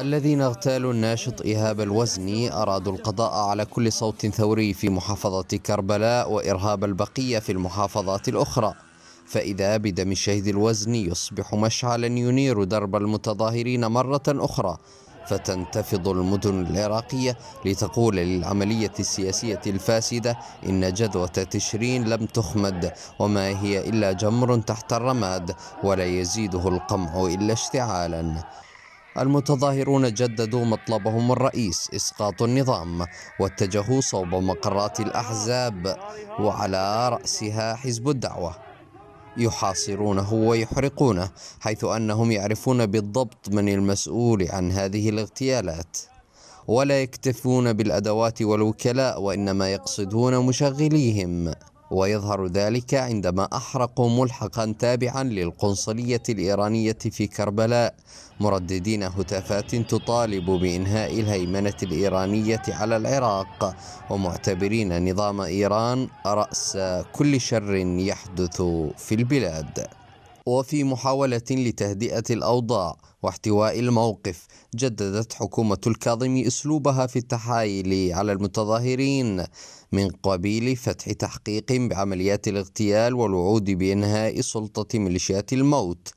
الذين اغتالوا الناشط إيهاب الوزني أرادوا القضاء على كل صوت ثوري في محافظة كربلاء وإرهاب البقية في المحافظات الأخرى فإذا بدم الشهيد الوزني يصبح مشعلا ينير درب المتظاهرين مرة أخرى فتنتفض المدن العراقية لتقول للعملية السياسية الفاسدة إن جذوة تشرين لم تخمد وما هي إلا جمر تحت الرماد ولا يزيده القمع إلا اشتعالا المتظاهرون جددوا مطلبهم الرئيس إسقاط النظام واتجهوا صوب مقرات الأحزاب وعلى رأسها حزب الدعوة يحاصرونه ويحرقونه حيث أنهم يعرفون بالضبط من المسؤول عن هذه الاغتيالات ولا يكتفون بالأدوات والوكلاء وإنما يقصدون مشغليهم ويظهر ذلك عندما أحرقوا ملحقا تابعا للقنصلية الإيرانية في كربلاء مرددين هتافات تطالب بإنهاء الهيمنة الإيرانية على العراق ومعتبرين نظام إيران رأس كل شر يحدث في البلاد وفي محاولة لتهدئة الأوضاع واحتواء الموقف جددت حكومة الكاظم أسلوبها في التحايل على المتظاهرين من قبيل فتح تحقيق بعمليات الاغتيال والوعود بإنهاء سلطة ميليشيات الموت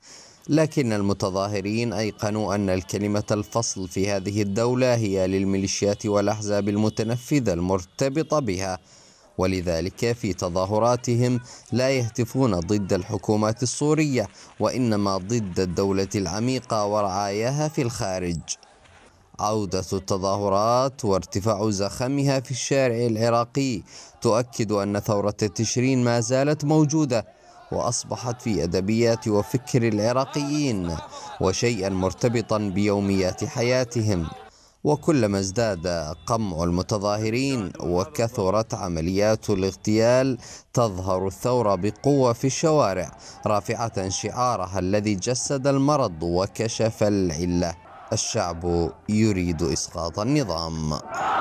لكن المتظاهرين أيقنوا أن الكلمة الفصل في هذه الدولة هي للميليشيات والأحزاب المتنفذة المرتبطة بها ولذلك في تظاهراتهم لا يهتفون ضد الحكومات السورية وإنما ضد الدولة العميقة ورعاياها في الخارج عودة التظاهرات وارتفاع زخمها في الشارع العراقي تؤكد أن ثورة تشرين ما زالت موجودة وأصبحت في أدبيات وفكر العراقيين وشيئا مرتبطا بيوميات حياتهم وكلما ازداد قمع المتظاهرين وكثرت عمليات الاغتيال تظهر الثورة بقوة في الشوارع رافعة شعارها الذي جسد المرض وكشف العلة الشعب يريد إسقاط النظام